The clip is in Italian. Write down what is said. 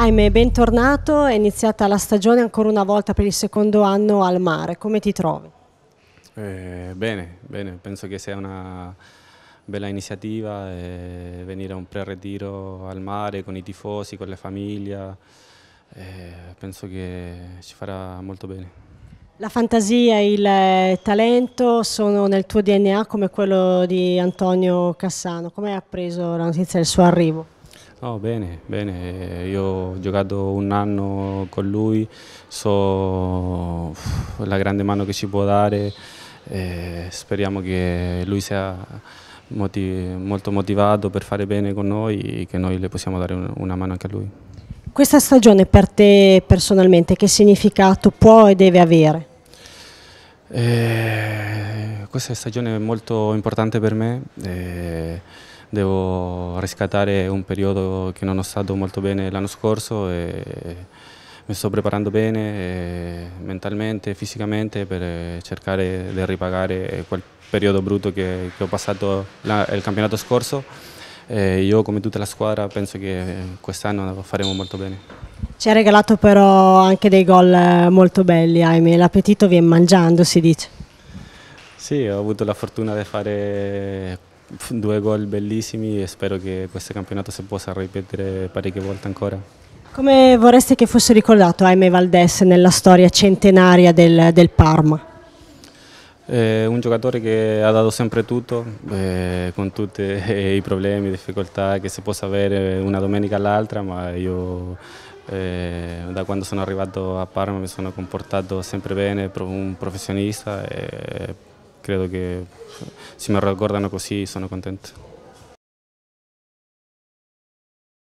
Ahimè, bentornato, è iniziata la stagione ancora una volta per il secondo anno al mare, come ti trovi? Eh, bene, bene, penso che sia una bella iniziativa eh, venire a un pre retiro al mare con i tifosi, con la famiglia, eh, penso che ci farà molto bene. La fantasia e il eh, talento sono nel tuo DNA come quello di Antonio Cassano, come hai appreso la notizia del suo arrivo? Oh, bene, bene, io ho giocato un anno con lui, so la grande mano che ci può dare, e speriamo che lui sia motiv molto motivato per fare bene con noi e che noi le possiamo dare una mano anche a lui. Questa stagione per te personalmente che significato può e deve avere? Eh, questa stagione è molto importante per me. Eh, devo riscattare un periodo che non ho stato molto bene l'anno scorso e mi sto preparando bene mentalmente e fisicamente per cercare di ripagare quel periodo brutto che, che ho passato la, il campionato scorso. E io come tutta la squadra penso che quest'anno faremo molto bene. Ci ha regalato però anche dei gol eh, molto belli, Aime, l'appetito viene mangiando si dice. Sì, ho avuto la fortuna di fare due gol bellissimi e spero che questo campionato si possa ripetere parecchie volte ancora. Come vorreste che fosse ricordato Aime Valdés nella storia centenaria del, del Parma? Eh, un giocatore che ha dato sempre tutto, eh, con tutti i problemi, le difficoltà che si possa avere una domenica all'altra, ma io eh, da quando sono arrivato a Parma mi sono comportato sempre bene, un professionista. Eh, credo che se mi ricordano così sono contento.